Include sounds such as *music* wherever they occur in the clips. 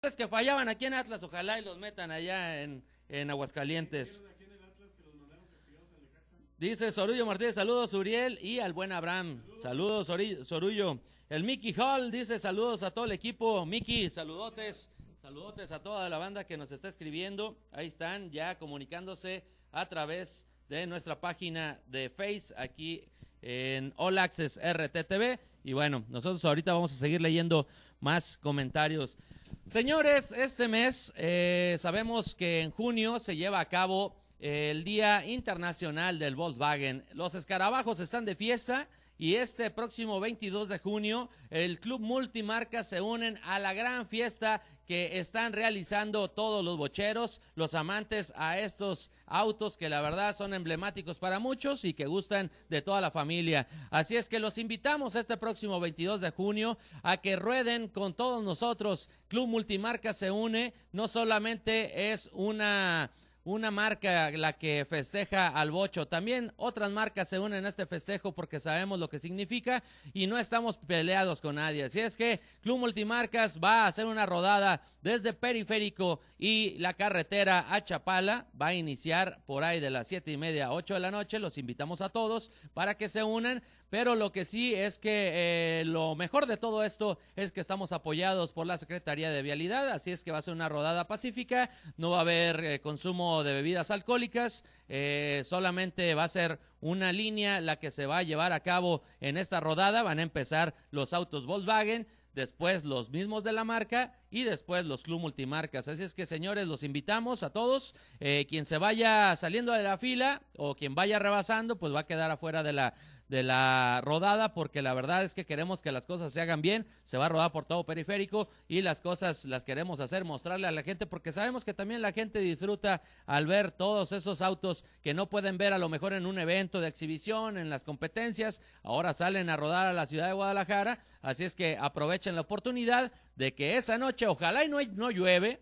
Pues que fallaban aquí en Atlas, ojalá y los metan allá en, Aguascalientes. Dice Sorullo Martínez, saludos Uriel y al buen Abraham. Saludos, Sorullo. El Mickey Hall dice saludos a todo el equipo. Mickey, saludotes. Saludotes a toda la banda que nos está escribiendo. Ahí están ya comunicándose a través de nuestra página de Face aquí en All Access RTTV. Y bueno, nosotros ahorita vamos a seguir leyendo más comentarios. Señores, este mes eh, sabemos que en junio se lleva a cabo eh, el Día Internacional del Volkswagen. Los escarabajos están de fiesta y este próximo 22 de junio el Club Multimarca se unen a la gran fiesta que están realizando todos los bocheros, los amantes a estos autos que la verdad son emblemáticos para muchos y que gustan de toda la familia. Así es que los invitamos este próximo 22 de junio a que rueden con todos nosotros. Club Multimarca se une, no solamente es una una marca la que festeja al bocho. También otras marcas se unen a este festejo porque sabemos lo que significa y no estamos peleados con nadie. Así es que Club Multimarcas va a hacer una rodada desde Periférico y la carretera a Chapala. Va a iniciar por ahí de las siete y media a ocho de la noche. Los invitamos a todos para que se unan. Pero lo que sí es que eh, lo mejor de todo esto es que estamos apoyados por la Secretaría de Vialidad. Así es que va a ser una rodada pacífica. No va a haber eh, consumo de bebidas alcohólicas. Eh, solamente va a ser una línea la que se va a llevar a cabo en esta rodada. Van a empezar los autos Volkswagen, después los mismos de la marca y después los club multimarcas. Así es que señores, los invitamos a todos. Eh, quien se vaya saliendo de la fila o quien vaya rebasando, pues va a quedar afuera de la de la rodada, porque la verdad es que queremos que las cosas se hagan bien, se va a rodar por todo periférico y las cosas las queremos hacer, mostrarle a la gente, porque sabemos que también la gente disfruta al ver todos esos autos que no pueden ver a lo mejor en un evento de exhibición, en las competencias, ahora salen a rodar a la ciudad de Guadalajara, así es que aprovechen la oportunidad de que esa noche, ojalá y no, llueve,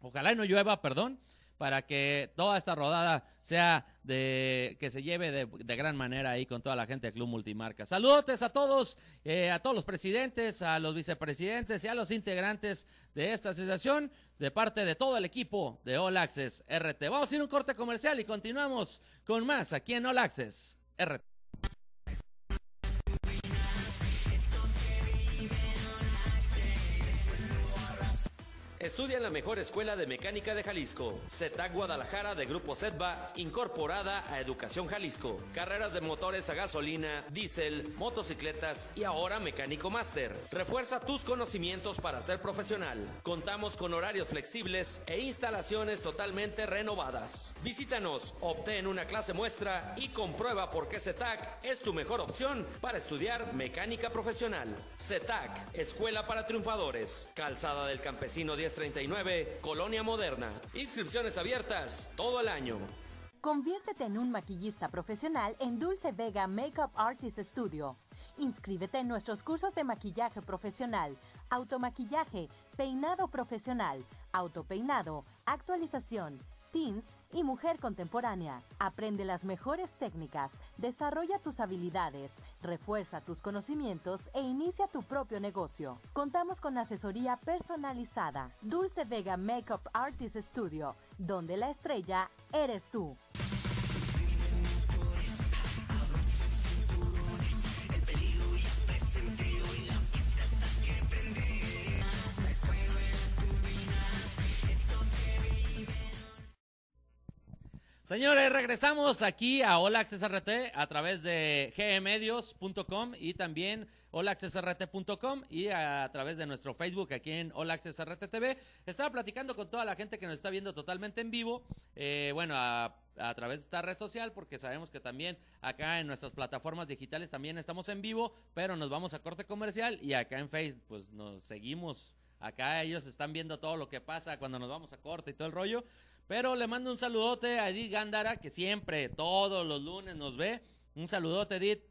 ojalá y no llueva, perdón, para que toda esta rodada sea de que se lleve de, de gran manera ahí con toda la gente del Club Multimarca. Saludos a todos, eh, a todos los presidentes, a los vicepresidentes y a los integrantes de esta asociación de parte de todo el equipo de All Access RT. Vamos a ir un corte comercial y continuamos con más aquí en All Access RT. Estudia en la mejor escuela de mecánica de Jalisco. CETAC Guadalajara de Grupo SETBA, incorporada a Educación Jalisco. Carreras de motores a gasolina, diésel, motocicletas y ahora mecánico máster. Refuerza tus conocimientos para ser profesional. Contamos con horarios flexibles e instalaciones totalmente renovadas. Visítanos, obtén una clase muestra y comprueba por qué CETAC es tu mejor opción para estudiar mecánica profesional. CETAC, Escuela para Triunfadores. Calzada del Campesino de 39 Colonia Moderna. Inscripciones abiertas todo el año. Conviértete en un maquillista profesional en Dulce Vega Makeup Artist Studio. Inscríbete en nuestros cursos de maquillaje profesional, automaquillaje, peinado profesional, autopeinado, actualización, teens y Mujer Contemporánea. Aprende las mejores técnicas, desarrolla tus habilidades, refuerza tus conocimientos e inicia tu propio negocio. Contamos con asesoría personalizada. Dulce Vega Makeup Artist Studio, donde la estrella eres tú. Señores, regresamos aquí a Hola Access RT a través de gmedios.com y también holaccessrt.com y a través de nuestro Facebook aquí en Hola Access RT TV. Estaba platicando con toda la gente que nos está viendo totalmente en vivo. Eh, bueno, a, a través de esta red social porque sabemos que también acá en nuestras plataformas digitales también estamos en vivo, pero nos vamos a corte comercial y acá en Facebook pues nos seguimos. Acá ellos están viendo todo lo que pasa cuando nos vamos a corte y todo el rollo. Pero le mando un saludote a Edith Gándara, que siempre, todos los lunes nos ve. Un saludote, Edith.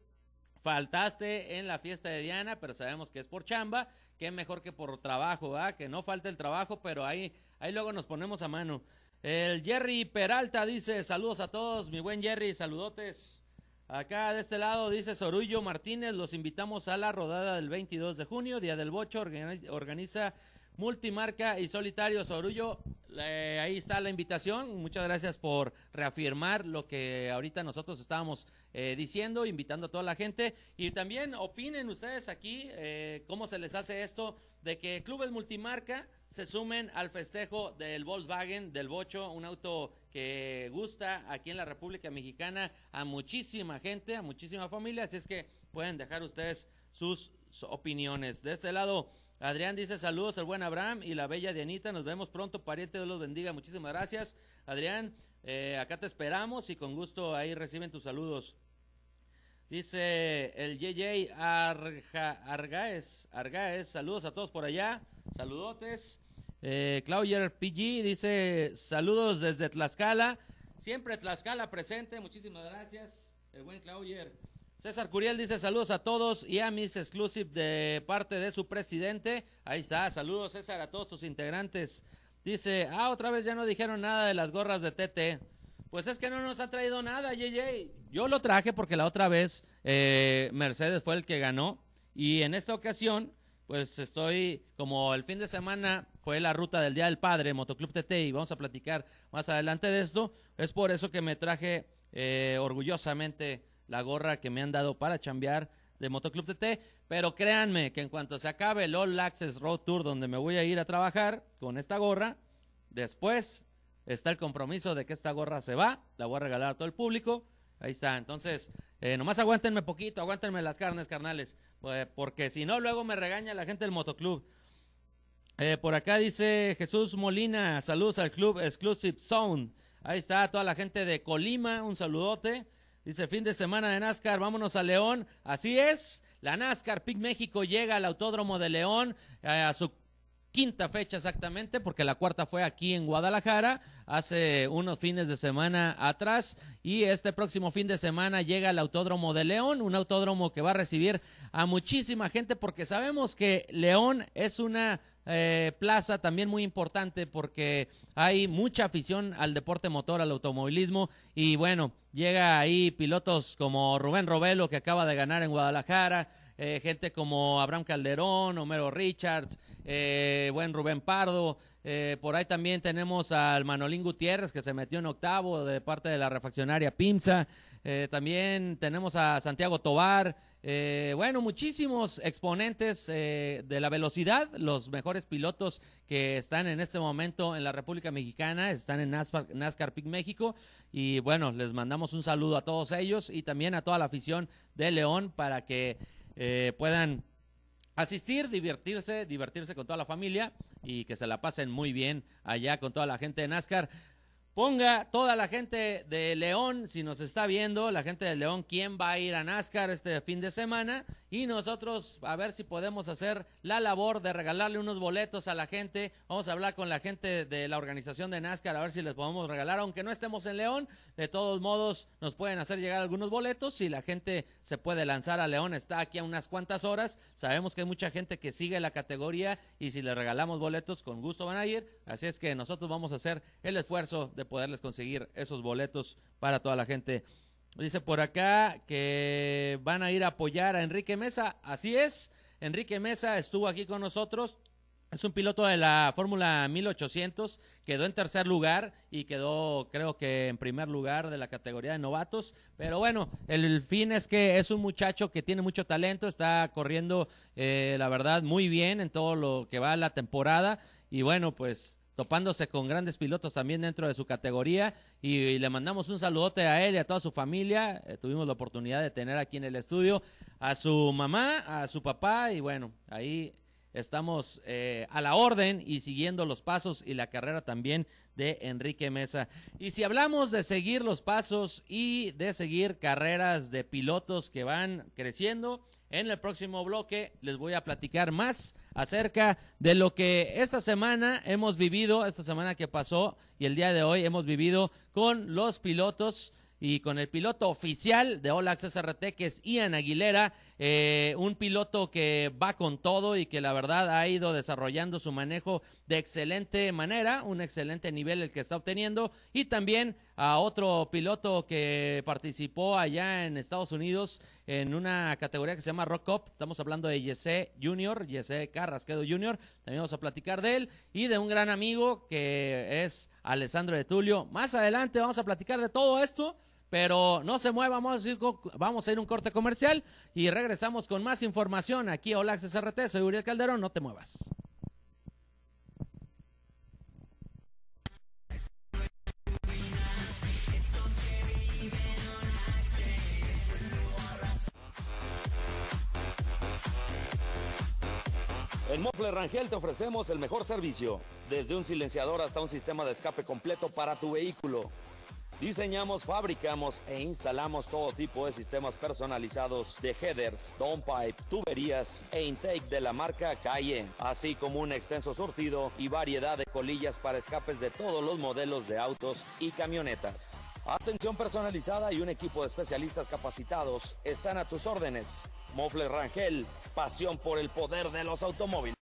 Faltaste en la fiesta de Diana, pero sabemos que es por chamba, que mejor que por trabajo, va, Que no falte el trabajo, pero ahí, ahí luego nos ponemos a mano. El Jerry Peralta dice, saludos a todos, mi buen Jerry, saludotes. Acá de este lado dice Sorullo Martínez, los invitamos a la rodada del 22 de junio, Día del Bocho, organiza multimarca y solitario Sorullo. Eh, ahí está la invitación. Muchas gracias por reafirmar lo que ahorita nosotros estábamos eh, diciendo, invitando a toda la gente. Y también opinen ustedes aquí eh, cómo se les hace esto de que clubes multimarca se sumen al festejo del Volkswagen, del Bocho, un auto que gusta aquí en la República Mexicana a muchísima gente, a muchísima familia. Así es que pueden dejar ustedes sus opiniones. De este lado, Adrián dice saludos al buen Abraham y la bella Dianita. Nos vemos pronto, pariente. Dios los bendiga. Muchísimas gracias, Adrián. Eh, acá te esperamos y con gusto ahí reciben tus saludos. Dice el JJ Argaez, Argaez, saludos a todos por allá, saludotes. Eh, PG dice saludos desde Tlaxcala, siempre Tlaxcala presente, muchísimas gracias, el buen Claudia. César Curiel dice saludos a todos y a mis exclusive de parte de su presidente. Ahí está, saludos César a todos tus integrantes. Dice, ah, otra vez ya no dijeron nada de las gorras de TT. Pues es que no nos ha traído nada, JJ. Yo lo traje porque la otra vez eh, Mercedes fue el que ganó y en esta ocasión pues estoy, como el fin de semana fue la ruta del Día del Padre, Motoclub TT, y vamos a platicar más adelante de esto, es por eso que me traje eh, orgullosamente la gorra que me han dado para chambear de Motoclub TT, pero créanme que en cuanto se acabe el All Access Road Tour donde me voy a ir a trabajar con esta gorra, después está el compromiso de que esta gorra se va, la voy a regalar a todo el público. Ahí está, entonces, eh, nomás aguántenme poquito, aguántenme las carnes, carnales, eh, porque si no, luego me regaña la gente del motoclub. Eh, por acá dice Jesús Molina, saludos al club Exclusive Zone. Ahí está toda la gente de Colima, un saludote. Dice, fin de semana de NASCAR, vámonos a León. Así es, la NASCAR Pick México llega al Autódromo de León eh, a su quinta fecha exactamente, porque la cuarta fue aquí en Guadalajara hace unos fines de semana atrás y este próximo fin de semana llega al Autódromo de León, un autódromo que va a recibir a muchísima gente porque sabemos que León es una eh, plaza también muy importante porque hay mucha afición al deporte motor, al automovilismo y bueno, llega ahí pilotos como Rubén Robelo que acaba de ganar en Guadalajara, eh, gente como Abraham Calderón, Homero Richards, eh, buen Rubén Pardo. Eh, por ahí también tenemos al Manolín Gutiérrez que se metió en octavo de parte de la refaccionaria Pimsa. también tenemos a Santiago Tobar. bueno, muchísimos exponentes de la velocidad, los mejores pilotos que están en este momento en la República Mexicana, están en NASCAR, NASCAR México. Y bueno, les mandamos un saludo a todos ellos y también a toda la afición de León para que eh, puedan asistir, divertirse, divertirse con toda la familia y que se la pasen muy bien allá con toda la gente de NASCAR. Ponga toda la gente de León, si nos está viendo, la gente de León, quién va a ir a NASCAR este fin de semana. Y nosotros a ver si podemos hacer la labor de regalarle unos boletos a la gente. Vamos a hablar con la gente de la organización de NASCAR a ver si les podemos regalar, aunque no estemos en León. De todos modos, nos pueden hacer llegar algunos boletos. Si la gente se puede lanzar a León, está aquí a unas cuantas horas. Sabemos que hay mucha gente que sigue la categoría y si les regalamos boletos, con gusto van a ir. Así es que nosotros vamos a hacer el esfuerzo de poderles conseguir esos boletos para toda la gente. Dice por acá que van a ir a apoyar a Enrique Mesa. Así es, Enrique Mesa estuvo aquí con nosotros. Es un piloto de la Fórmula 1800, quedó en tercer lugar y quedó creo que en primer lugar de la categoría de novatos. Pero bueno, el fin es que es un muchacho que tiene mucho talento, está corriendo eh, la verdad muy bien en todo lo que va la temporada y bueno, pues topándose con grandes pilotos también dentro de su categoría. Y, le mandamos un saludote a él y a toda su familia. Eh, tuvimos la oportunidad de tener aquí en el estudio a su mamá, a su papá y bueno, ahí estamos eh, a la orden y siguiendo los pasos y la carrera también de Enrique Mesa. Y si hablamos de seguir los pasos y de seguir carreras de pilotos que van creciendo, en el próximo bloque les voy a platicar más acerca de lo que esta semana hemos vivido, esta semana que pasó y el día de hoy hemos vivido con los pilotos y con el piloto oficial de All Access que es Ian Aguilera, eh, un piloto que va con todo y que la verdad ha ido desarrollando su manejo de excelente manera, un excelente nivel el que está obteniendo, y también a otro piloto que participó allá en Estados Unidos en una categoría que se llama Rock Cup, Estamos hablando de Jesse Junior, Jesse Carrasquedo Junior. También vamos a platicar de él y de un gran amigo que es Alessandro de Tulio. Más adelante vamos a platicar de todo esto. Pero no se mueva, vamos a, ir, a un corte comercial y regresamos con más información aquí a Hola SRT. Soy Uriel Calderón, no te muevas. En Mofle Rangel te ofrecemos el mejor servicio, desde un silenciador hasta un sistema de escape completo para tu vehículo. Diseñamos, fabricamos e instalamos todo tipo de sistemas personalizados de headers, downpipe, tuberías e intake de la marca Calle, así como un extenso surtido y variedad de colillas para escapes de todos los modelos de autos y camionetas. Atención personalizada y un equipo de especialistas capacitados están a tus órdenes. Mofle Rangel, pasión por el poder de los automóviles.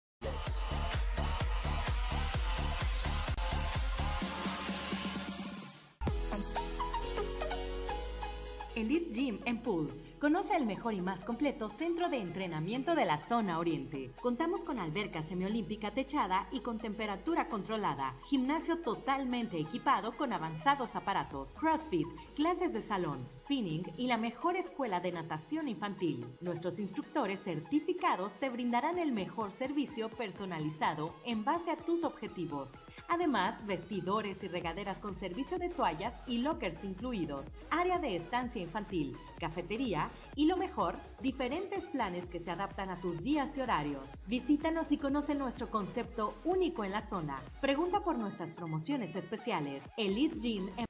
Elite Gym en Pool Conoce el mejor y más completo centro de entrenamiento de la zona oriente. Contamos con alberca semiolímpica techada y con temperatura controlada, gimnasio totalmente equipado con avanzados aparatos, crossfit, clases de salón, spinning y la mejor escuela de natación infantil. Nuestros instructores certificados te brindarán el mejor servicio personalizado en base a tus objetivos. Además, vestidores y regaderas con servicio de toallas y lockers incluidos, área de estancia infantil, cafetería y lo mejor, diferentes planes que se adaptan a tus días y horarios. Visítanos y conoce nuestro concepto único en la zona. Pregunta por nuestras promociones especiales. Elite Gym en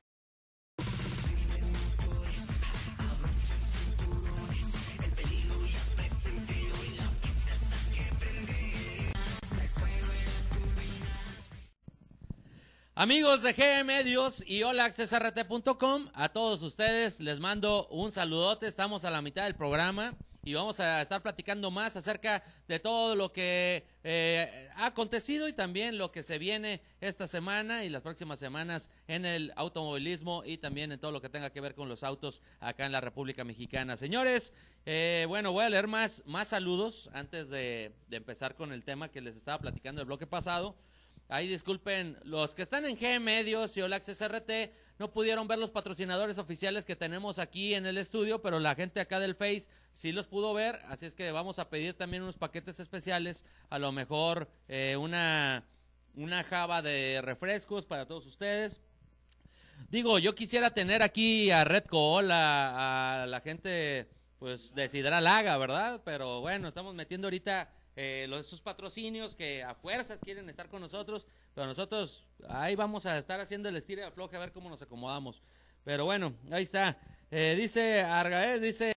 Amigos de GM Medios y HolaAccesRT.com, a todos ustedes les mando un saludote. Estamos a la mitad del programa y vamos a estar platicando más acerca de todo lo que eh, ha acontecido y también lo que se viene esta semana y las próximas semanas en el automovilismo y también en todo lo que tenga que ver con los autos acá en la República Mexicana. Señores, eh, bueno, voy a leer más, más saludos antes de, de empezar con el tema que les estaba platicando el bloque pasado. Ahí disculpen, los que están en G Medios y Olax SRT no pudieron ver los patrocinadores oficiales que tenemos aquí en el estudio, pero la gente acá del Face sí los pudo ver, así es que vamos a pedir también unos paquetes especiales, a lo mejor eh, una, una java de refrescos para todos ustedes. Digo, yo quisiera tener aquí a Red a, la gente pues de Sidralaga, ¿verdad? Pero bueno, estamos metiendo ahorita eh, los, esos patrocinios que a fuerzas quieren estar con nosotros, pero nosotros ahí vamos a estar haciendo el estilo de afloje a ver cómo nos acomodamos. Pero bueno, ahí está. Eh, dice Argaez, dice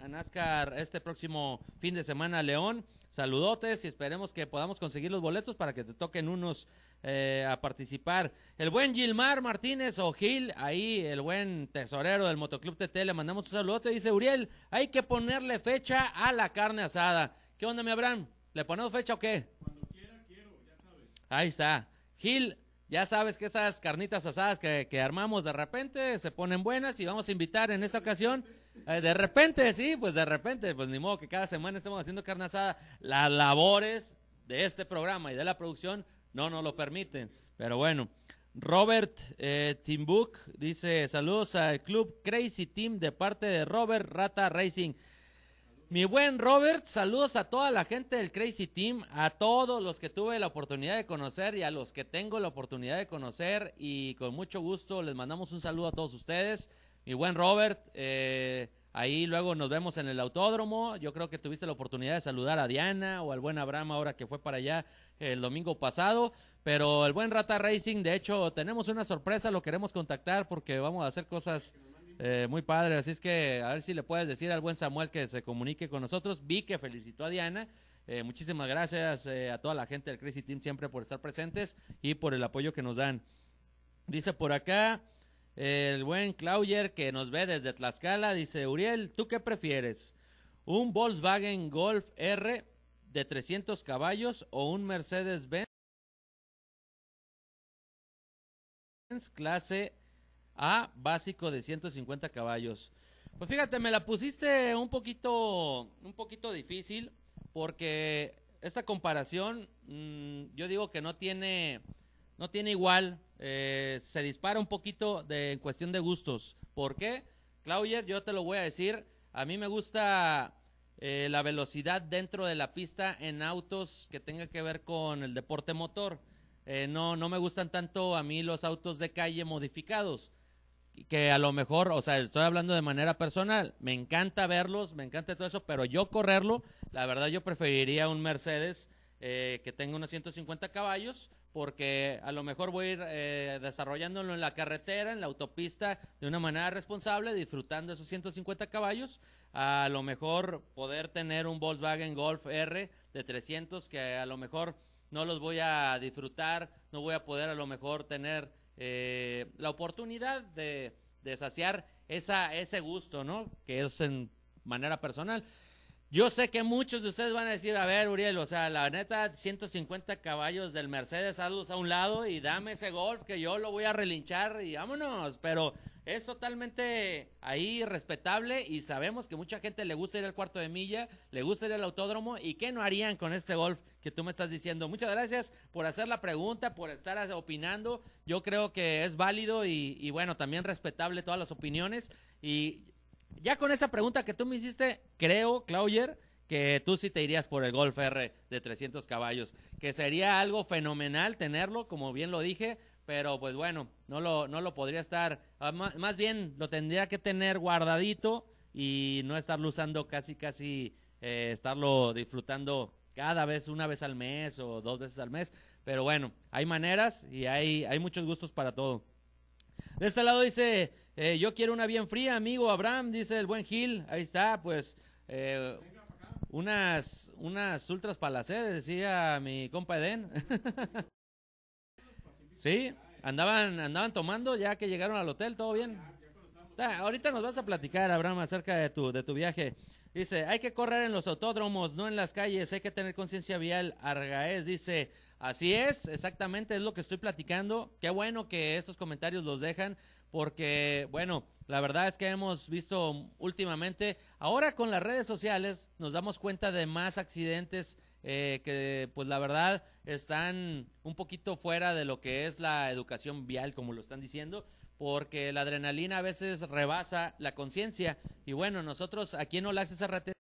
a NASCAR este próximo fin de semana León. Saludotes y esperemos que podamos conseguir los boletos para que te toquen unos eh, a participar. El buen Gilmar Martínez o Gil, ahí el buen tesorero del Motoclub TT, le mandamos un saludote. Dice Uriel, hay que ponerle fecha a la carne asada. ¿Qué onda, mi Abraham? ¿Le ponemos fecha o qué? Cuando quiera, quiero, ya sabes. Ahí está. Gil, ya sabes que esas carnitas asadas que, armamos de repente se ponen buenas y vamos a invitar en esta ocasión. Eh, de repente, sí, pues de repente, pues ni modo que cada semana estemos haciendo carne asada. Las labores de este programa y de la producción no nos lo permiten. Pero bueno, Robert eh, Timbuk dice saludos al club Crazy Team de parte de Robert Rata Racing. Mi buen Robert, saludos a toda la gente del Crazy Team, a todos los que tuve la oportunidad de conocer y a los que tengo la oportunidad de conocer y con mucho gusto les mandamos un saludo a todos ustedes. Mi buen Robert, eh, ahí luego nos vemos en el autódromo. Yo creo que tuviste la oportunidad de saludar a Diana o al buen Abraham ahora que fue para allá el domingo pasado. Pero el buen Rata Racing, de hecho, tenemos una sorpresa, lo queremos contactar porque vamos a hacer cosas eh, muy padre, así es que a ver si le puedes decir al buen Samuel que se comunique con nosotros. Vi que felicitó a Diana. Eh, muchísimas gracias eh, a toda la gente del Crazy Team siempre por estar presentes y por el apoyo que nos dan. Dice por acá el buen Clauyer que nos ve desde Tlaxcala. Dice, Uriel, ¿tú qué prefieres? ¿Un Volkswagen Golf R de 300 caballos o un Mercedes-Benz clase a básico de 150 caballos. Pues fíjate, me la pusiste un poquito, un poquito difícil porque esta comparación mm, yo digo que no tiene, no tiene igual. Eh, se dispara un poquito de, en cuestión de gustos. ¿Por qué? Claudia yo te lo voy a decir. A mí me gusta eh, la velocidad dentro de la pista en autos que tenga que ver con el deporte motor. Eh, no, no me gustan tanto a mí los autos de calle modificados que a lo mejor, o sea, estoy hablando de manera personal, me encanta verlos, me encanta todo eso, pero yo correrlo, la verdad yo preferiría un Mercedes eh, que tenga unos 150 caballos, porque a lo mejor voy a ir eh, desarrollándolo en la carretera, en la autopista, de una manera responsable, disfrutando esos 150 caballos, a lo mejor poder tener un Volkswagen Golf R de 300, que a lo mejor no los voy a disfrutar, no voy a poder a lo mejor tener eh, la oportunidad de, de saciar esa, ese gusto, ¿no? Que es en manera personal. Yo sé que muchos de ustedes van a decir, a ver, Uriel, o sea, la neta, 150 caballos del Mercedes, a un lado y dame ese golf que yo lo voy a relinchar y vámonos. Pero es totalmente ahí respetable y sabemos que mucha gente le gusta ir al cuarto de milla, le gusta ir al autódromo y qué no harían con este golf que tú me estás diciendo. Muchas gracias por hacer la pregunta, por estar opinando. Yo creo que es válido y, y bueno, también respetable todas las opiniones y ya con esa pregunta que tú me hiciste, creo, Clauyer, que tú sí te irías por el Golf R de 300 caballos, que sería algo fenomenal tenerlo, como bien lo dije, pero pues bueno, no lo, no lo podría estar, ah, más, bien lo tendría que tener guardadito y no estarlo usando casi, casi, eh, estarlo disfrutando cada vez, una vez al mes o dos veces al mes, pero bueno, hay maneras y hay, hay muchos gustos para todo. De este lado dice eh, yo quiero una bien fría, amigo Abraham, dice el buen Gil. Ahí está, pues. Eh, unas, unas ultras palacedes decía mi compa Eden. *laughs* sí, andaban, andaban tomando ya que llegaron al hotel, todo bien. Ah, ahorita nos vas a platicar, Abraham, acerca de tu, de tu viaje. Dice, hay que correr en los autódromos, no en las calles, hay que tener conciencia vial. Argaez dice, así es, exactamente es lo que estoy platicando. Qué bueno que estos comentarios los dejan porque, bueno, la verdad es que hemos visto últimamente, ahora con las redes sociales nos damos cuenta de más accidentes eh, que pues la verdad están un poquito fuera de lo que es la educación vial, como lo están diciendo, porque la adrenalina a veces rebasa la conciencia. Y bueno, nosotros aquí en es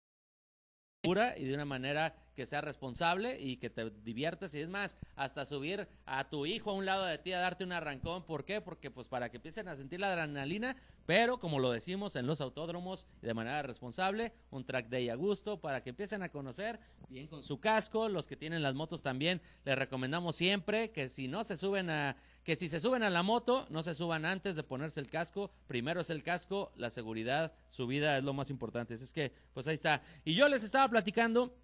segura y de una manera que sea responsable y que te diviertas y es más, hasta subir a tu hijo a un lado de ti a darte un arrancón. ¿Por qué? Porque pues para que empiecen a sentir la adrenalina, pero como lo decimos en los autódromos de manera responsable, un track day a gusto para que empiecen a conocer bien con su casco. Los que tienen las motos también les recomendamos siempre que si no se suben a que si se suben a la moto, no se suban antes de ponerse el casco. Primero es el casco, la seguridad, su vida es lo más importante. Así es que, pues ahí está. Y yo les estaba platicando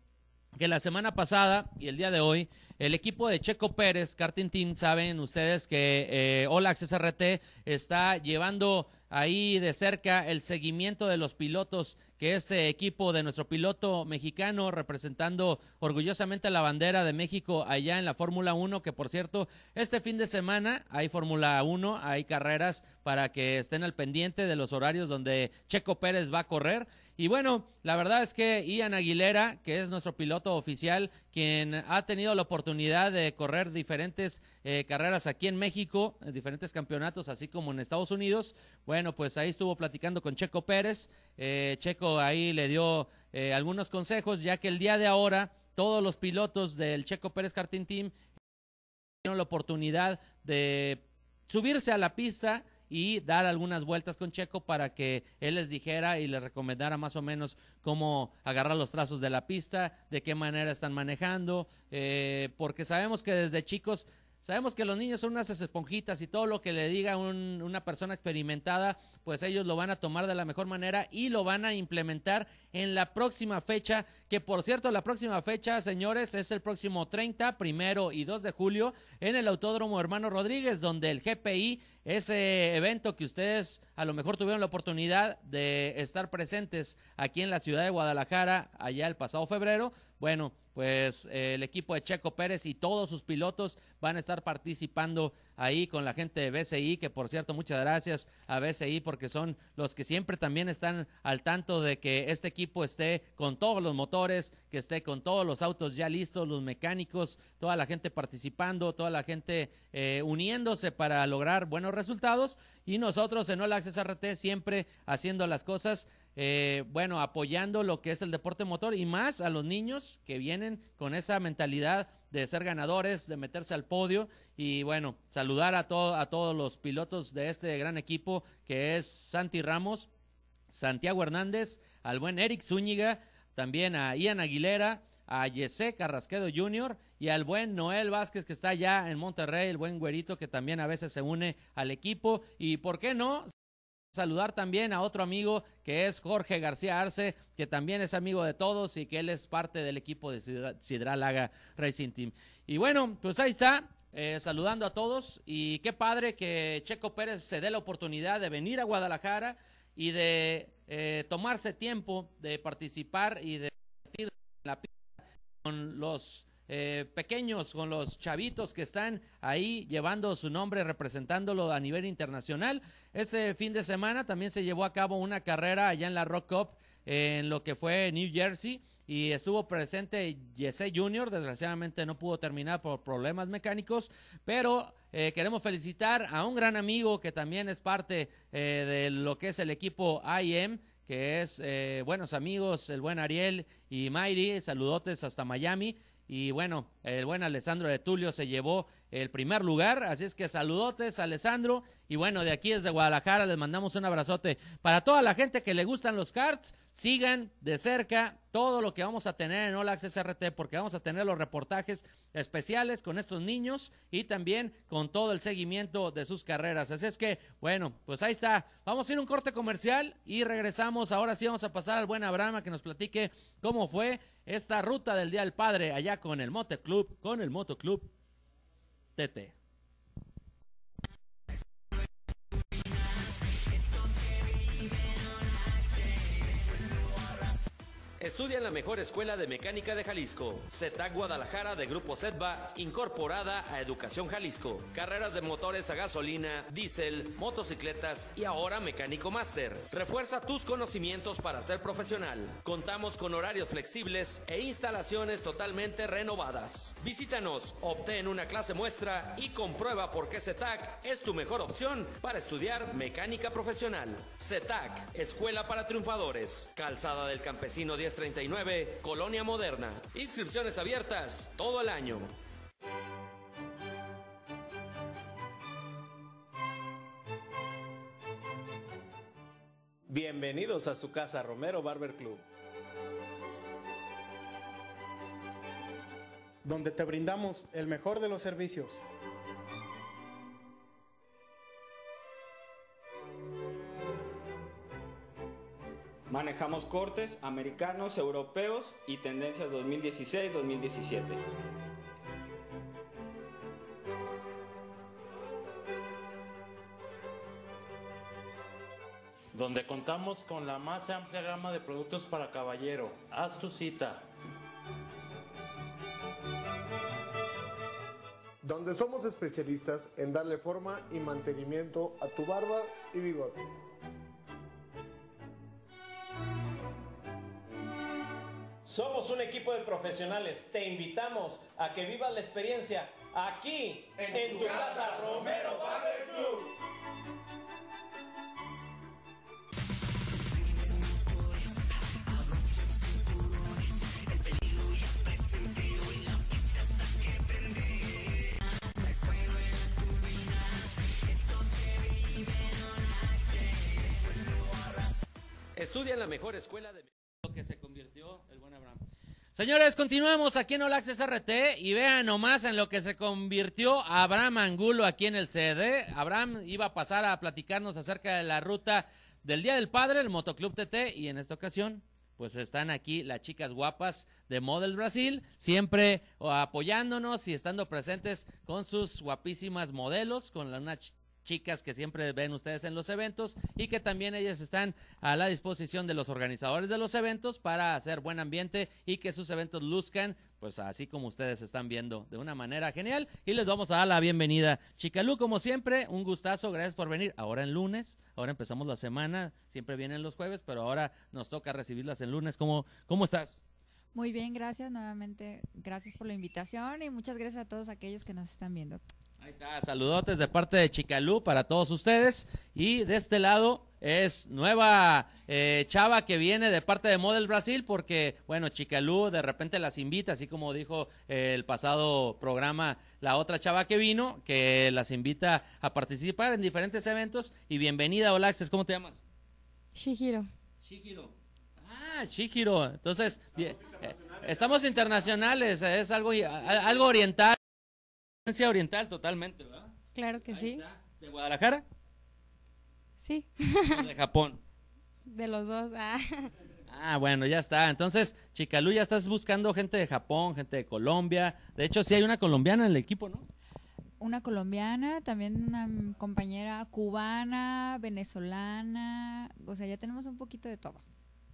que la semana pasada y el día de hoy, el equipo de Checo Pérez, Karting Team, saben ustedes que Olax eh, SRT está llevando ahí de cerca el seguimiento de los pilotos que este equipo de nuestro piloto mexicano representando orgullosamente la bandera de México allá en la Fórmula 1, que por cierto, este fin de semana hay Fórmula 1, hay carreras para que estén al pendiente de los horarios donde Checo Pérez va a correr. Y bueno, la verdad es que Ian Aguilera, que es nuestro piloto oficial, quien ha tenido la oportunidad de correr diferentes eh, carreras aquí en México, en diferentes campeonatos, así como en Estados Unidos, bueno, pues ahí estuvo platicando con Checo Pérez. Eh, Checo ahí le dio eh, algunos consejos, ya que el día de ahora todos los pilotos del Checo Pérez Karting Team tuvieron la oportunidad de subirse a la pista y dar algunas vueltas con Checo para que él les dijera y les recomendara más o menos cómo agarrar los trazos de la pista, de qué manera están manejando, eh, porque sabemos que desde chicos Sabemos que los niños son unas esponjitas y todo lo que le diga una persona experimentada, pues ellos lo van a tomar de la mejor manera y lo van a implementar en la próxima fecha, que por cierto, la próxima fecha, señores, es el próximo 30, primero y 2 de julio en el Autódromo Hermano Rodríguez, donde el GPI ese evento que ustedes a lo mejor tuvieron la oportunidad de estar presentes aquí en la ciudad de Guadalajara allá el pasado febrero. Bueno, pues eh, el equipo de Checo Pérez y todos sus pilotos van a estar participando ahí con la gente de BCI, que por cierto, muchas gracias a BCI porque son los que siempre también están al tanto de que este equipo esté con todos los motores, que esté con todos los autos ya listos, los mecánicos, toda la gente participando, toda la gente eh, uniéndose para lograr buenos resultados y nosotros en All Access RT siempre haciendo las cosas eh, bueno, apoyando lo que es el deporte motor y más a los niños que vienen con esa mentalidad de ser ganadores, de meterse al podio y bueno, saludar a, todos los pilotos de este gran equipo que es Santi Ramos, Santiago Hernández, al buen Eric Zúñiga, también a Ian Aguilera, a Jesse Carrasquedo Jr. y al buen Noel Vázquez que está allá en Monterrey, el buen güerito que también a veces se une al equipo y por qué no saludar también a otro amigo que es Jorge García Arce, que también es amigo de todos y que él es parte del equipo de Sidralaga Racing Team. Y bueno, pues ahí está. Eh, saludando a todos y qué padre que Checo Pérez se dé la oportunidad de venir a Guadalajara y de eh, tomarse tiempo de participar y de en la pista con los eh, pequeños, con los chavitos que están ahí llevando su nombre, representándolo a nivel internacional. Este fin de semana también se llevó a cabo una carrera allá en la Rock Cup, en lo que fue New Jersey, y estuvo presente Jesse Jr., desgraciadamente no pudo terminar por problemas mecánicos, pero eh, queremos felicitar a un gran amigo que también es parte eh, de lo que es el equipo IM, que es buenos amigos, el buen Ariel y Mayri, saludotes hasta Miami y bueno, el buen Alessandro de Tulio se llevó el primer lugar. Así es que saludotes, Alessandro. Y bueno, de aquí desde Guadalajara les mandamos un abrazote. Para toda la gente que le gustan los karts, sigan de cerca todo lo que vamos a tener en Olax Access RT, porque vamos a tener los reportajes especiales con estos niños y también con todo el seguimiento de sus carreras. Así es que, bueno, pues ahí está. Vamos a ir un corte comercial y regresamos. Ahora sí vamos a pasar al buen Abraham que nos platique cómo fue esta ruta del Día del Padre allá con el Club, con el Motoclub Tete. Estudia en la mejor escuela de mecánica de Jalisco. CETAC Guadalajara de Grupo SETBA, incorporada a Educación Jalisco. Carreras de motores a gasolina, diésel, motocicletas y ahora mecánico máster. Refuerza tus conocimientos para ser profesional. Contamos con horarios flexibles e instalaciones totalmente renovadas. Visítanos, obtén una clase muestra y comprueba por qué CETAC es tu mejor opción para estudiar mecánica profesional. CETAC, Escuela para Triunfadores. Calzada del Campesino 10 39, Colonia Moderna. Inscripciones abiertas todo el año. Bienvenidos a su casa Romero Barber Club. Donde te brindamos el mejor de los servicios. Manejamos cortes americanos, europeos y tendencias 2016-2017. donde contamos con la más amplia gama de productos para caballero. Haz tu cita. Donde somos especialistas en darle forma y mantenimiento a tu barba y bigote. un equipo de profesionales. Te invitamos a que vivas la experiencia aquí en, tu, casa, Romero Barber Club. Estudia en la mejor escuela de... Señores, continuamos aquí en All Access RT y vean nomás en lo que se convirtió Abraham Angulo aquí en el CD. Abraham iba a pasar a platicarnos acerca de la ruta del Día del Padre, el Motoclub TT, y en esta ocasión, pues están aquí las chicas guapas de Models Brasil, siempre apoyándonos y estando presentes con sus guapísimas modelos, con una chicas que siempre ven ustedes en los eventos y que también ellas están a la disposición de los organizadores de los eventos para hacer buen ambiente y que sus eventos luzcan pues así como ustedes están viendo de una manera genial y les vamos a dar la bienvenida. Chicalú, como siempre, un gustazo, gracias por venir. Ahora en lunes, ahora empezamos la semana, siempre vienen los jueves, pero ahora nos toca recibirlas en lunes. ¿Cómo, cómo estás? Muy bien, gracias nuevamente. Gracias por la invitación y muchas gracias a todos aquellos que nos están viendo. Ahí está, saludotes de parte de Chicalú para todos ustedes. Y de este lado es nueva eh, chava que viene de parte de Model Brasil porque, bueno, Chicalú de repente las invita, así como dijo eh, el pasado programa la otra chava que vino, que las invita a participar en diferentes eventos. Y bienvenida, hola ¿cómo te llamas? Shihiro. Shihiro. Ah, Shihiro. Entonces, estamos eh, internacionales, estamos internacionales es algo, algo oriental oriental totalmente, ¿verdad? Claro que sí. ¿De Guadalajara? Sí. de Japón? *laughs* De los dos. Ah. ah. bueno, ya está. Entonces, Chicalu ya estás buscando gente de Japón, gente de Colombia. De hecho, sí hay una colombiana en el equipo, ¿no? Una colombiana, también una compañera cubana, venezolana. O sea, ya tenemos un poquito de todo.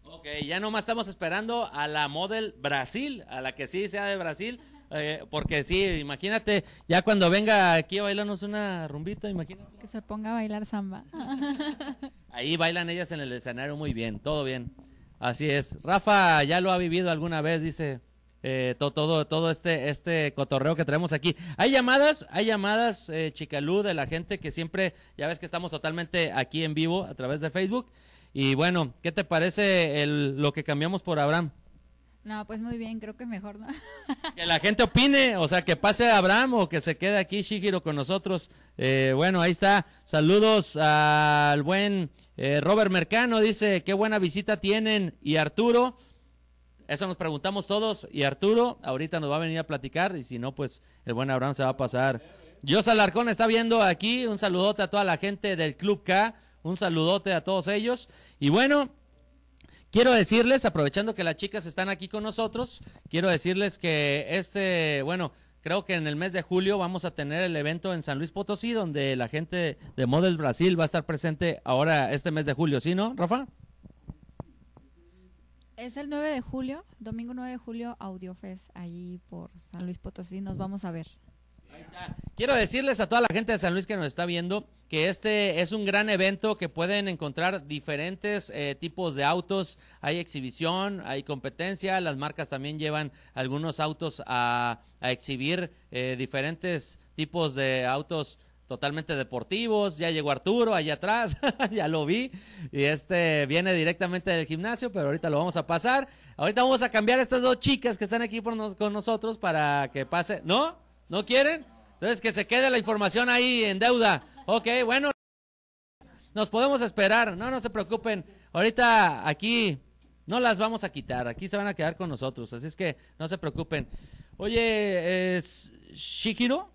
Ok, ya nomás estamos esperando a la model Brasil, a la que sí sea de Brasil, eh, porque sí, imagínate, ya cuando venga aquí a bailarnos una rumbita, imagínate. Que se ponga a bailar samba. *laughs* Ahí bailan ellas en el escenario muy bien, todo bien. Así es. Rafa ya lo ha vivido alguna vez, dice. Eh, todo, todo, todo este, este cotorreo que traemos aquí. Hay llamadas, hay llamadas, eh, Chicalú, de la gente que siempre, ya ves que estamos totalmente aquí en vivo a través de Facebook. Y bueno, ¿qué te parece lo que cambiamos por Abraham? No, pues muy bien, creo que mejor, ¿no? *laughs* que la gente opine, o sea, que pase Abraham o que se quede aquí Shihiro con nosotros. Eh, bueno, ahí está. Saludos al buen eh, Robert Mercano, dice, qué buena visita tienen. Y Arturo, eso nos preguntamos todos. Y Arturo, ahorita nos va a venir a platicar y si no, pues el buen Abraham se va a pasar. Dios Alarcón está viendo aquí. Un saludote a toda la gente del Club K. Un saludote a todos ellos. Y bueno, Quiero decirles, aprovechando que las chicas están aquí con nosotros, quiero decirles que este, bueno, creo que en el mes de julio vamos a tener el evento en San Luis Potosí, donde la gente de Models Brasil va a estar presente ahora este mes de julio, ¿sí, no, Rafa? Es el 9 de julio, domingo 9 de julio, Audiofest, allí por San Luis Potosí, nos vamos a ver. Quiero decirles a toda la gente de San Luis que nos está viendo que este es un gran evento que pueden encontrar diferentes eh, tipos de autos. Hay exhibición, hay competencia, las marcas también llevan algunos autos a, exhibir eh, diferentes tipos de autos totalmente deportivos. Ya llegó Arturo allá atrás, *laughs* ya lo vi. Y este viene directamente del gimnasio, pero ahorita lo vamos a pasar. Ahorita vamos a cambiar estas dos chicas que están aquí con nosotros para que pase. ¿No? ¿No quieren? Entonces que se quede la información ahí en deuda. Ok, bueno. Nos podemos esperar, no, no se preocupen. Ahorita aquí no las vamos a quitar, aquí se van a quedar con nosotros, así es que no se preocupen. Oye, ¿es Shihiro?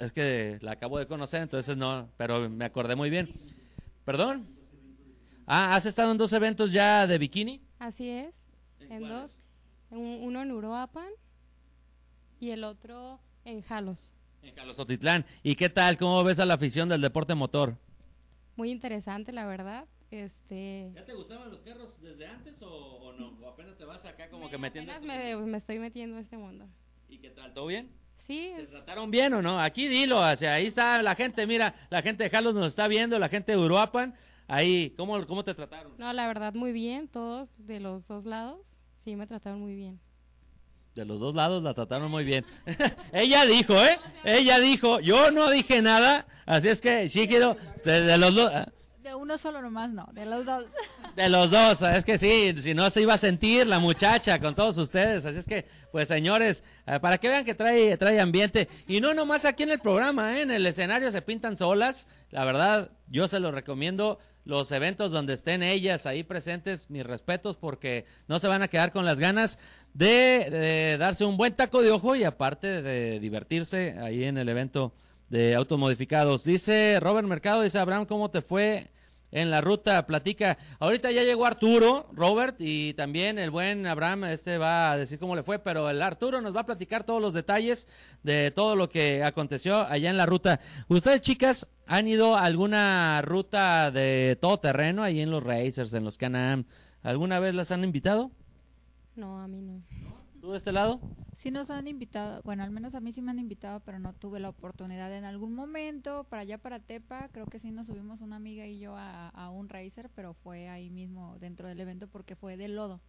Es que la acabo de conocer, entonces no, pero me acordé muy bien. ¿Perdón? Ah, ¿has estado en dos eventos ya de bikini? Así es, en, dos. Uno en Uruapan y el otro en Jalos. En Jalosotitlán. ¿Y qué tal? ¿Cómo ves a la afición del deporte motor? Muy interesante, la verdad. Este... ¿Ya te gustaban los carros desde antes o, no? ¿O apenas te vas acá como que metiendo? Apenas me, estoy metiendo en este mundo. ¿Y qué tal? ¿Todo bien? Sí. ¿Te trataron bien o no? Aquí dilo, o ahí está la gente, mira, la gente de Jalos nos está viendo, la gente de Uruapan, ahí, ¿cómo, cómo te trataron? No, la verdad, muy bien, todos de los dos lados, sí, me trataron muy bien de los dos lados la trataron muy bien. *laughs* Ella dijo, ¿eh? Ella dijo, yo no dije nada, así es que, sí de, de los dos... Ah. De uno solo nomás, no, de los dos. *laughs* De los dos, ah, es que sí, si no se iba a sentir la muchacha con todos ustedes, así es que, pues señores, ah, para que vean que trae, trae ambiente, y no nomás aquí en el programa, ¿eh? en el escenario se pintan solas, la verdad, yo se lo recomiendo, los eventos donde estén ellas ahí presentes, mis respetos, porque no se van a quedar con las ganas de, darse un buen taco de ojo y aparte de divertirse ahí en el evento de automodificados. Dice Robert Mercado, dice Abraham, ¿cómo te fue en la ruta platica. Ahorita ya llegó Arturo, Robert, y también el buen Abraham, este va a decir cómo le fue, pero el Arturo nos va a platicar todos los detalles de todo lo que aconteció allá en la ruta. Ustedes, chicas, han ido a alguna ruta de todo terreno ahí en los Racers, en los Canam. ¿Alguna vez las han invitado? No, a mí no. ¿Tú de este lado? Sí nos han invitado, bueno, al menos a mí sí me han invitado, pero no tuve la oportunidad en algún momento, para allá para Tepa, creo que sí nos subimos una amiga y yo a, un racer, pero fue ahí mismo dentro del evento porque fue de lodo.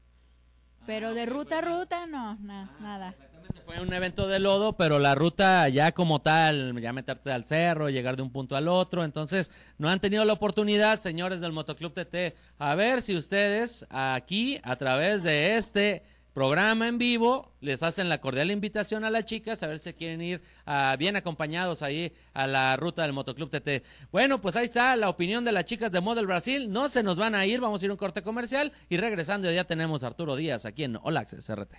Ah, pero de ruta a ruta no, ah, nada. Exactamente, fue un evento de lodo, pero la ruta ya como tal, ya meterte al cerro, llegar de un punto al otro, entonces no han tenido la oportunidad, señores del Motoclub TT, a ver si ustedes aquí a través de este programa en vivo, les hacen la cordial invitación a las chicas a ver si quieren ir ah, bien acompañados ahí a la ruta del Motoclub TT. Bueno, pues ahí está la opinión de las chicas de Model Brasil. No se nos van a ir, vamos a ir a un corte comercial y regresando ya tenemos a Arturo Díaz aquí en Olax RT.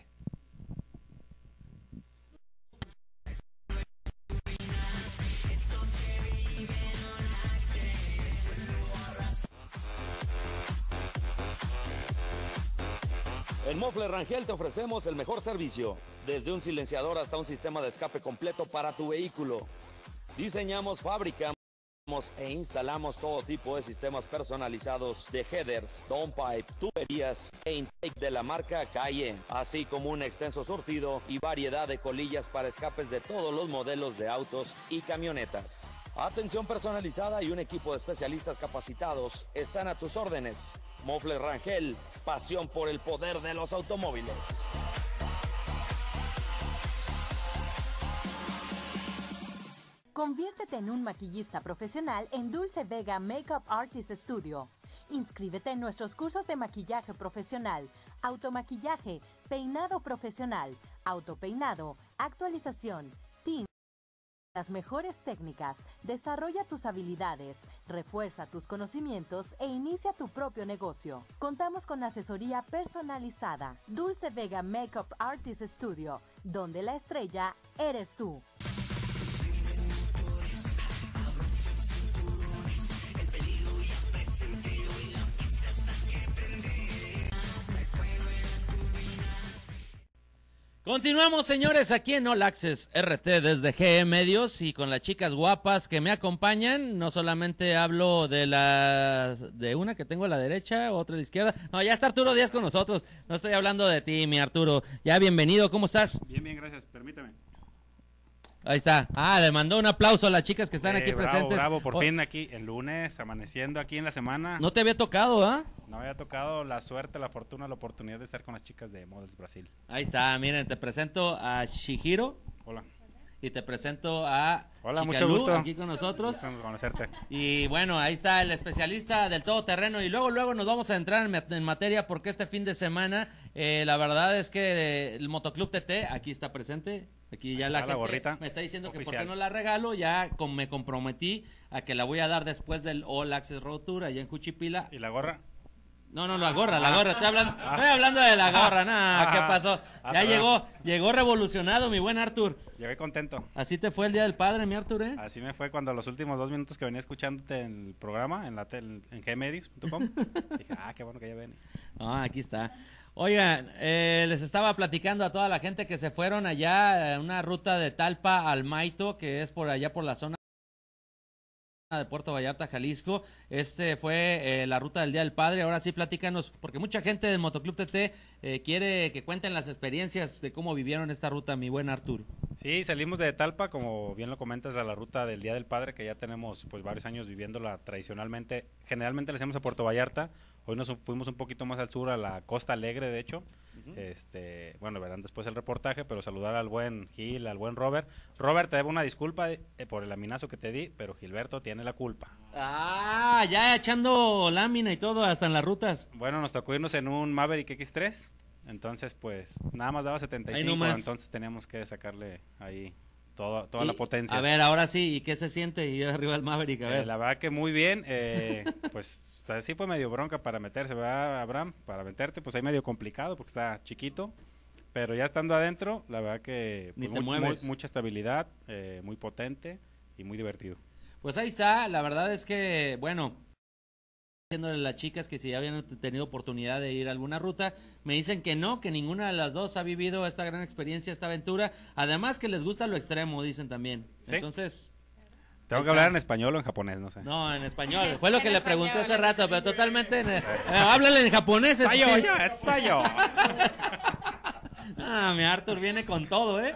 En Mofle Rangel te ofrecemos el mejor servicio, desde un silenciador hasta un sistema de escape completo para tu vehículo. Diseñamos, fabricamos e instalamos todo tipo de sistemas personalizados de headers, downpipe, tuberías e intake de la marca Calle, así como un extenso surtido y variedad de colillas para escapes de todos los modelos de autos y camionetas. Atención personalizada y un equipo de especialistas capacitados están a tus órdenes. Mofle Rangel, pasión por el poder de los automóviles. Conviértete en un maquillista profesional en Dulce Vega Makeup Artist Studio. Inscríbete en nuestros cursos de maquillaje profesional, automaquillaje, peinado profesional, autopeinado, actualización las mejores técnicas, desarrolla tus habilidades, refuerza tus conocimientos e inicia tu propio negocio. Contamos con asesoría personalizada. Dulce Vega Makeup Artist Studio, donde la estrella eres tú. Continuamos, señores, aquí en All Access RT desde GE Medios y con las chicas guapas que me acompañan. No solamente hablo de las de una que tengo a la derecha, otra a la izquierda. No, ya está Arturo Díaz con nosotros. No estoy hablando de ti, mi Arturo. Ya bienvenido, ¿cómo estás? Bien, bien, gracias. Permítame. Ahí está. Ah, le mandó un aplauso a las chicas que están eh, aquí presentes. Bravo, por fin aquí, el lunes, amaneciendo aquí en la semana. No te había tocado, ¿ah? No había tocado la suerte, la fortuna, la oportunidad de estar con las chicas de Models Brasil. Ahí está, miren, te presento a Shihiro. Hola y te presento a Hola, mucho gusto. aquí con nosotros. Conocerte. Y bueno, ahí está el especialista del todoterreno y luego luego nos vamos a entrar en, materia porque este fin de semana eh, la verdad es que el Motoclub TT aquí está presente. Aquí ya la, gente gorrita me está diciendo que por qué no la regalo, ya me comprometí a que la voy a dar después del All Access Road Tour allá en Cuchipila ¿Y la gorra? No, no, la gorra, la ah. gorra. Estoy hablando, estoy hablando de la gorra. nada, ah. ¿qué pasó? Ah, ya llegó, llegó revolucionado, mi buen Arthur. Llegué contento. Así te fue el día del padre, mi Arthur, ¿eh? Así me fue cuando los últimos dos minutos que venía escuchándote en el programa, en la tele, en gmedios.com. *laughs* dije, ah, qué bueno que ya ven. Ah, aquí está. Oigan, eh, les estaba platicando a toda la gente que se fueron allá, eh, una ruta de Talpa al Maito, que es por allá por la zona de Puerto Vallarta, Jalisco. Este fue eh, la ruta del Día del Padre. Ahora sí, platícanos, porque mucha gente del Motoclub TT eh, quiere que cuenten las experiencias de cómo vivieron esta ruta, mi buen Artur. Sí, salimos de Talpa, como bien lo comentas, a la ruta del Día del Padre, que ya tenemos pues varios años viviéndola tradicionalmente. Generalmente le hacemos a Puerto Vallarta. Hoy nos fuimos un poquito más al sur, a la Costa Alegre, de hecho. Este, bueno, verán después el reportaje, pero saludar al buen Gil, al buen Robert. Robert, te debo una disculpa eh, por el laminazo que te di, pero Gilberto tiene la culpa. Ah, ya echando lámina y todo, hasta en las rutas. Bueno, nos tocó irnos en un Maverick X3, entonces pues nada más daba 75, entonces teníamos que sacarle ahí toda, toda la potencia. A ver, ahora sí, ¿y qué se siente ir arriba al Maverick? A eh, ver. la verdad que muy bien, eh, *laughs* pues o sí fue medio bronca para meterse, ¿verdad, Abraham? Para meterte, pues ahí medio complicado porque está chiquito. Pero ya estando adentro, la verdad que pues, mucha estabilidad, eh, muy potente y muy divertido. Pues ahí está, la verdad es que, bueno, diciéndole a las chicas que si ya habían tenido oportunidad de ir a alguna ruta, me dicen que no, que ninguna de las dos ha vivido esta gran experiencia, esta aventura, además que les gusta lo extremo, dicen también. Entonces... Tengo que hablar en español o en japonés, no sé. No, en español. Fue lo que le pregunté hace rato, pero totalmente... En, eh, háblale en japonés. Sayo, yo, *laughs* *laughs* Ah, mi Arthur viene con todo, ¿eh?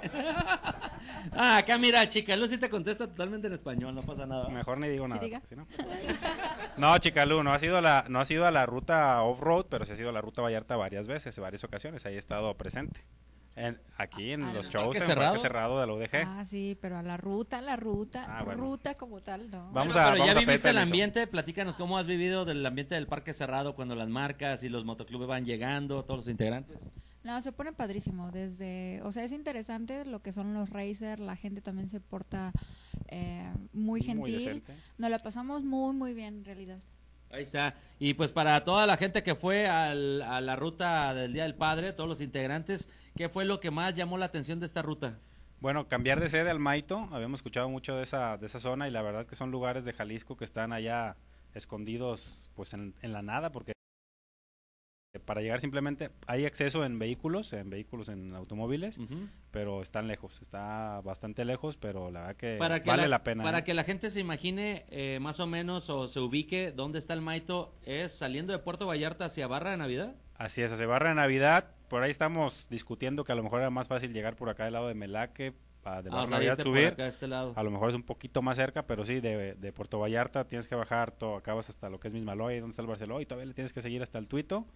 Ah, acá mira, Chicalú sí te contesta totalmente en español, no pasa nada. Mejor ni digo nada. no? chica Chicalú, no ha sido la, no ha sido a la ruta off-road, pero sí ha sido a la ruta Vallarta varias veces, en varias ocasiones. Ahí he estado presente. En, aquí en ah, los shows en cerrado. Parque cerrado de la UDG. Ah, sí, pero a la ruta, a la ruta, ah, ruta como tal, no. Vamos a, pero ya viviste el ambiente, platícanos cómo has vivido del ambiente del parque cerrado cuando las marcas y los motoclubes van llegando, todos los integrantes. No, se pone padrísimo. Desde, o sea, es interesante lo que son los racers. La gente también se porta eh, muy gentil. Muy Nos la pasamos muy, muy bien, en realidad. Ahí está. Y pues para toda la gente que fue a la ruta del Día del Padre, todos los integrantes, ¿qué fue lo que más llamó la atención de esta ruta? Bueno, cambiar de sede al Maito. Habíamos escuchado mucho de esa, de esa zona y la verdad que son lugares de Jalisco que están allá escondidos pues en, en la nada porque para llegar simplemente hay acceso en vehículos, en vehículos, en automóviles, pero están lejos, está bastante lejos, pero la verdad que, vale la, pena. Para ¿eh? que la gente se imagine eh, más o menos o se ubique dónde está el Maito, es saliendo de Puerto Vallarta hacia Barra de Navidad. Así es, hacia Barra de Navidad, por ahí estamos discutiendo que a lo mejor era más fácil llegar por acá del lado de Melaque, Ah, subir. Este a lo mejor es un poquito más cerca, pero sí, de, Puerto Vallarta tienes que bajar, todo, acabas hasta lo que es Mismaloy, donde está el Barceló, y todavía le tienes que seguir hasta el Tuito.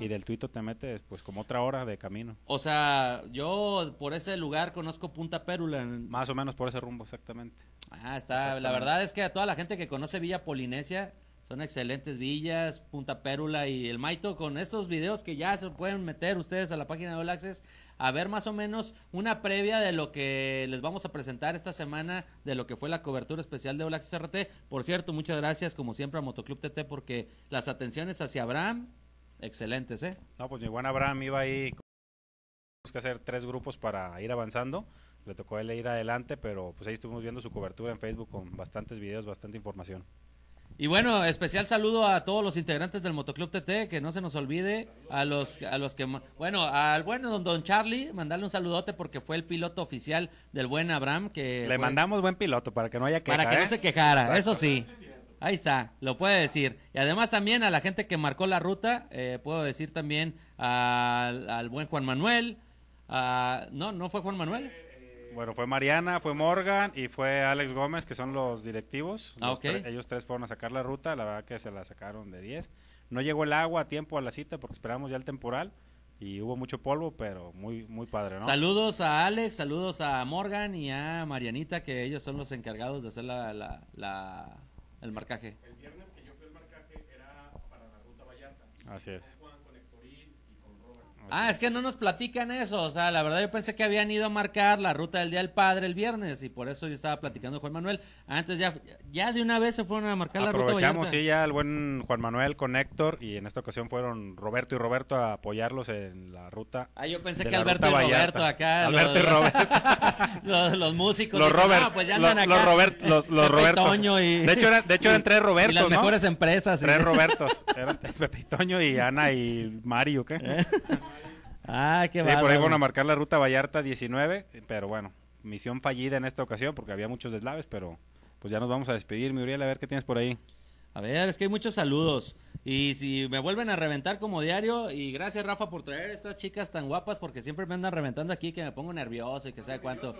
Y del Tuito te metes pues como otra hora de camino. O sea, yo por ese lugar conozco Punta Pérula. Más o menos por ese rumbo, exactamente. Ah, está. La verdad es que a toda la gente que conoce Villa Polinesia son excelentes villas, Punta Pérula y el Maito, con estos videos que ya se pueden meter ustedes a la página de All a ver más o menos una previa de lo que les vamos a presentar esta semana, de lo que fue la cobertura especial de All RT. Por cierto, muchas gracias como siempre a Motoclub TT porque las atenciones hacia Abraham, excelentes, ¿eh? No, pues mi buen Abraham iba ahí, tenemos que hacer tres grupos para ir avanzando le tocó a él ir adelante, pero pues ahí estuvimos viendo su cobertura en Facebook con bastantes videos, bastante información. Y bueno, especial saludo a todos los integrantes del Motoclub TT, que no se nos olvide, a los, a los que... Bueno, al bueno don, don Charlie, mandarle un saludote porque fue el piloto oficial del buen Abraham. que Le mandamos buen piloto para que no haya queja. Para que no ¿eh? se quejara, eso sí. Ahí está, lo puede decir. Y además también a la gente que marcó la ruta, eh, puedo decir también al, al, buen Juan Manuel. no, no fue Juan Manuel. Bueno, fue Mariana, fue Morgan y fue Alex Gómez, que son los directivos. Ah, ellos tres fueron a sacar la ruta, la verdad que se la sacaron de 10. No llegó el agua a tiempo a la cita porque esperamos ya el temporal y hubo mucho polvo, pero muy muy padre, ¿no? Saludos a Alex, saludos a Morgan y a Marianita, que ellos son los encargados de hacer el marcaje. El viernes que yo fui al marcaje era para la ruta Vallarta. Así es. Ah, es que no nos platican eso. O sea, la verdad yo pensé que habían ido a marcar la ruta del Día del Padre el viernes y por eso yo estaba platicando con Juan Manuel. Antes ya, ya de una vez se fueron a marcar la ruta. Aprovechamos, sí, ya el buen Juan Manuel con Héctor y en esta ocasión fueron Roberto y Roberto a apoyarlos en la ruta. Ah, yo pensé que Alberto y Roberto acá. Alberto y Roberto. *laughs* los, músicos. Los Roberto, pues los, acá. Los, Robert, los, los *laughs* Y... De hecho, de hecho eran *laughs* tres Robertos, y las mejores empresas. Tres Robertos. Pepe y Toño y Ana y Mario, ¿qué? ¿Eh? Ah, qué Sí, por ahí van a marcar la ruta Vallarta 19, pero bueno, misión fallida en esta ocasión porque había muchos deslaves, pero pues ya nos vamos a despedir, mi a ver qué tienes por ahí. A ver, es que hay muchos saludos. Y si me vuelven a reventar como diario, y gracias Rafa por traer estas chicas tan guapas, porque siempre me andan reventando aquí que me pongo nervioso y que sea cuánto.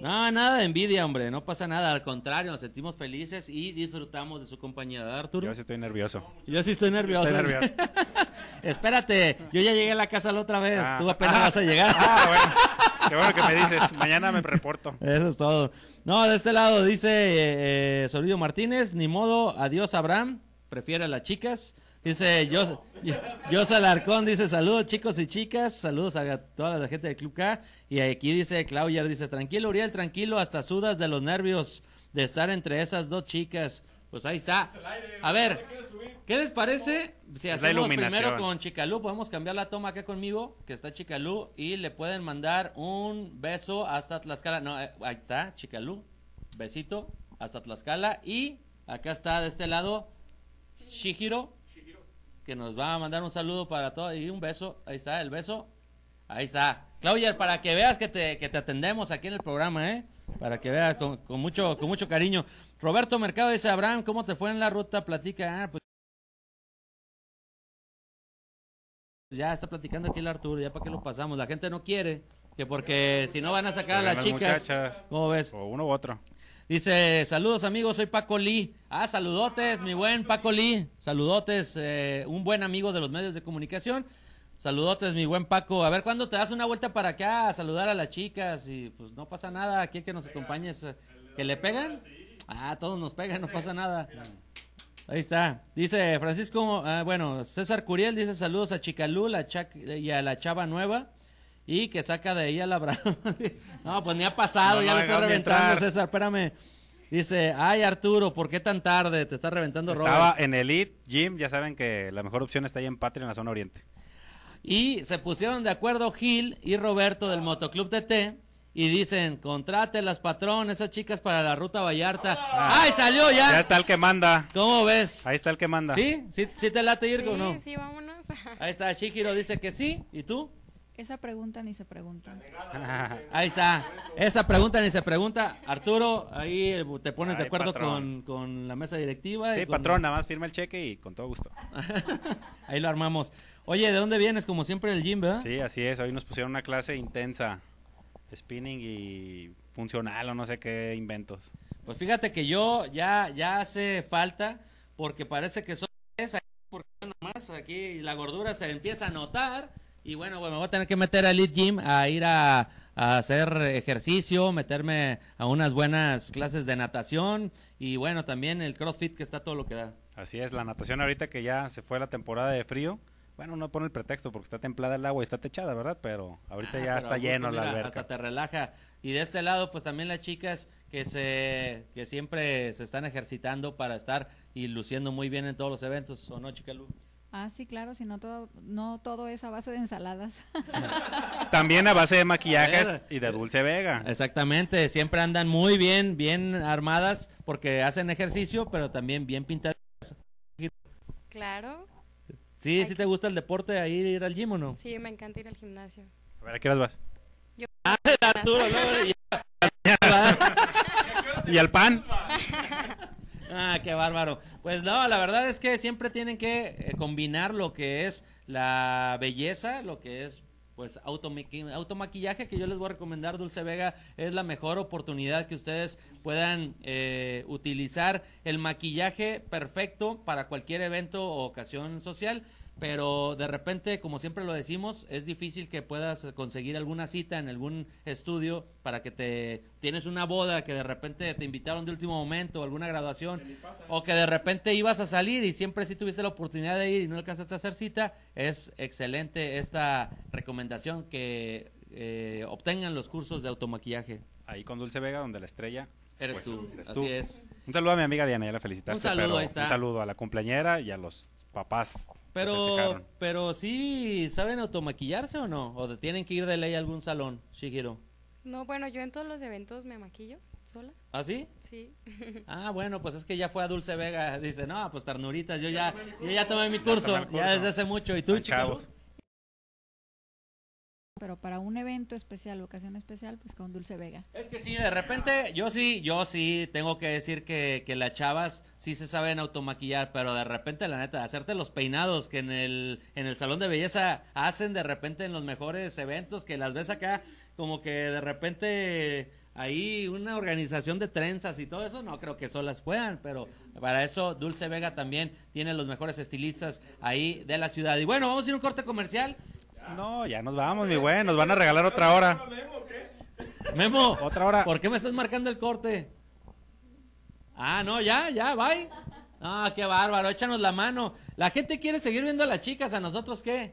No, nada de envidia, hombre, no pasa nada. Al contrario, nos sentimos felices y disfrutamos de su compañía, Arturo? Yo sí estoy nervioso. Yo sí estoy nervioso. Estoy *laughs* Espérate, yo ya llegué a la casa la otra vez, ah. tú apenas vas a llegar. Ah, bueno. Qué bueno que me dices, mañana me reporto. Eso es todo. No, de este lado dice eh, eh Martínez, ni modo, adiós Abraham, prefiere a las chicas. Dice José Alarcón, dice saludos chicos y chicas, saludos a toda la gente del Club K. Y aquí dice Claudia, dice tranquilo Uriel, tranquilo, hasta sudas de los nervios de estar entre esas dos chicas. Pues ahí está. A ver, ¿qué les parece si hacemos primero con Chicalú? Podemos cambiar la toma acá conmigo, que está Chicalú, y le pueden mandar un beso hasta Tlaxcala. No, eh, ahí está, Chicalú. Besito hasta Tlaxcala. Y acá está de este lado, Shihiro que nos va a mandar un saludo para todos y un beso. Ahí está, el beso. Ahí está. Claudia, para que veas que te, que te atendemos aquí en el programa, ¿eh? Para que veas con, mucho, con mucho cariño. Roberto Mercado dice, Abraham, ¿cómo te fue en la ruta? Platica. Ah, pues ya está platicando aquí el Arturo, ya para qué lo pasamos. La gente no quiere, que porque si no van a sacar a las chicas. ¿Cómo ves? O uno u otro. Dice, saludos amigos, soy Paco Lee. Ah, saludotes, mi buen Paco Lee. Saludotes, eh, un buen amigo de los medios de comunicación. Saludotes, mi buen Paco. A ver, ¿cuándo te das una vuelta para acá a saludar a las chicas? Y pues no pasa nada, aquí que nos acompañes. Eh, ¿Que le pegan? Ah, todos nos pegan, no pasa nada. Ahí está. Dice Francisco, ah, bueno, César Curiel dice saludos a Chicalú a eh, y a la chava nueva y que saca de ella la *laughs* no, pues ni ha pasado, ya lo está reventando César, espérame. Dice, ay Arturo, ¿por qué tan tarde? Te está reventando Robert. Estaba en Elite Jim ya saben que la mejor opción está ahí en Patria, en la zona oriente. Y se pusieron de acuerdo Gil y Roberto del Motoclub TT y dicen, contrate las patrón, esas chicas para la ruta Vallarta. Ah. ¡Ay, salió ya! Ya está el que manda. ¿Cómo ves? Ahí está el que manda. ¿Sí? ¿Sí, te late ir o no? Sí, vámonos. Ahí está, Shihiro dice que sí. ¿Y tú? Esa pregunta ni se pregunta. *laughs* ahí está. Esa pregunta ni se pregunta. Arturo, ahí eh, te pones de acuerdo con, la mesa directiva. Sí, patrón, nada más firma el cheque y con todo gusto. *laughs* ahí lo armamos. Oye, ¿de dónde vienes? Como siempre el gym, ¿verdad? Sí, así es. Hoy nos pusieron una clase intensa. Spinning y funcional o no sé qué inventos. Pues fíjate que yo ya, ya hace falta porque parece que son... Porque aquí la gordura se empieza a notar y bueno, me voy a tener que meter a Elite Gym a ir a, hacer ejercicio, meterme a unas buenas clases de natación y bueno, también el CrossFit que está todo lo que da. Así es, la natación ahorita que ya se fue la temporada de frío, bueno, no pone el pretexto porque está templada el agua y está techada, ¿verdad? Pero ahorita ah, ya está lleno la alberca. Hasta te relaja. Y de este lado, pues también las chicas que se que siempre se están ejercitando para estar y luciendo muy bien en todos los eventos, ¿o no, Lu? Ah, sí, claro, si no todo, no todo es a base de ensaladas. *laughs* También a base de maquillajes y de dulce vega. Exactamente, siempre andan muy bien, bien armadas, porque hacen ejercicio, pero también bien pintadas. Claro. Sí, sí te gusta el deporte, ahí ir al gym no? Sí, me encanta ir al gimnasio. A ver, ¿a qué horas vas? Yo. no, ah, *laughs* *laughs* y, al pan. Ah, qué bárbaro. Pues no, la verdad es que siempre tienen que eh, combinar lo que es la belleza, lo que es pues auto automaquillaje que yo les voy a recomendar Dulce Vega es la mejor oportunidad que ustedes puedan eh, utilizar el maquillaje perfecto para cualquier evento o ocasión social pero de repente, como siempre lo decimos, es difícil que puedas conseguir alguna cita en algún estudio para que te tienes una boda que de repente te invitaron de último momento, alguna graduación, o que de repente ibas a salir y siempre sí tuviste la oportunidad de ir y no alcanzaste a hacer cita, es excelente esta recomendación que eh, obtengan los cursos de automaquillaje. Ahí con Dulce Vega, donde la estrella eres, pues, tú. es. Un saludo a mi amiga Diana, ya la felicitaste. Un saludo, Un saludo a la cumpleañera y a los papás. Pero, pero sí, ¿saben automaquillarse o no? ¿O tienen que ir de ley a algún salón, Shihiro? No, bueno, yo en todos los eventos me maquillo sola. ¿Ah, sí? Sí. *laughs* Ah, bueno, pues es que ya fue a Dulce Vega. Dice, no, pues ternuritas, yo ya, yo ya tomé mi curso, ya, desde hace mucho. ¿Y tú, chicos? pero para un evento especial, ocasión especial, pues con Dulce Vega. Es que sí, de repente, yo sí, yo sí tengo que decir que, que las chavas sí se saben automaquillar, pero de repente, la neta, hacerte los peinados que en el, en el salón de belleza hacen de repente en los mejores eventos, que las ves acá, como que de repente ahí una organización de trenzas y todo eso, no creo que solas puedan, pero para eso Dulce Vega también tiene los mejores estilistas ahí de la ciudad. Y bueno, vamos a ir a un corte comercial no, ya nos vamos, mi güey. Nos van a regalar otra hora. Memo, otra hora. ¿Por qué me estás marcando el corte? Ah, no, ya, ya, bye. Ah, qué bárbaro, échanos la mano. La gente quiere seguir viendo a las chicas, ¿a nosotros qué?